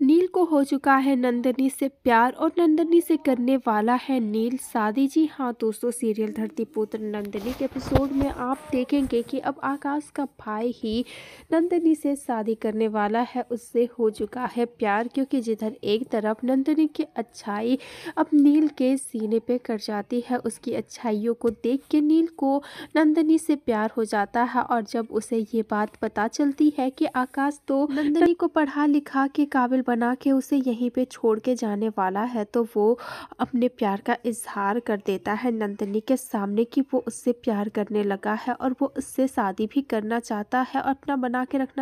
नील को हो चुका है नंदनी से प्यार और नंदनी से करने वाला है नील शादी जी हाँ दोस्तों सीरियल धरती पुत्र नंदनी के एपिसोड में आप देखेंगे कि अब आकाश का भाई ही नंदनी से शादी करने वाला है उससे हो चुका है प्यार क्योंकि जिधर एक तरफ नंदनी की अच्छाई अब नील के सीने पे कर जाती है उसकी अच्छाइयों को देख के नील को नंदनी से प्यार हो जाता है और जब उसे ये बात पता चलती है कि आकाश तो नंदनी को पढ़ा लिखा के काबिल बना के उसे यहीं पे छोड़ के जाने वाला है तो वो अपने प्यार का इजहार कर देता है नंदनी के सामने कि वो उससे प्यार करने लगा है और वो उससे शादी भी करना चाहता है और अपना बना के रखना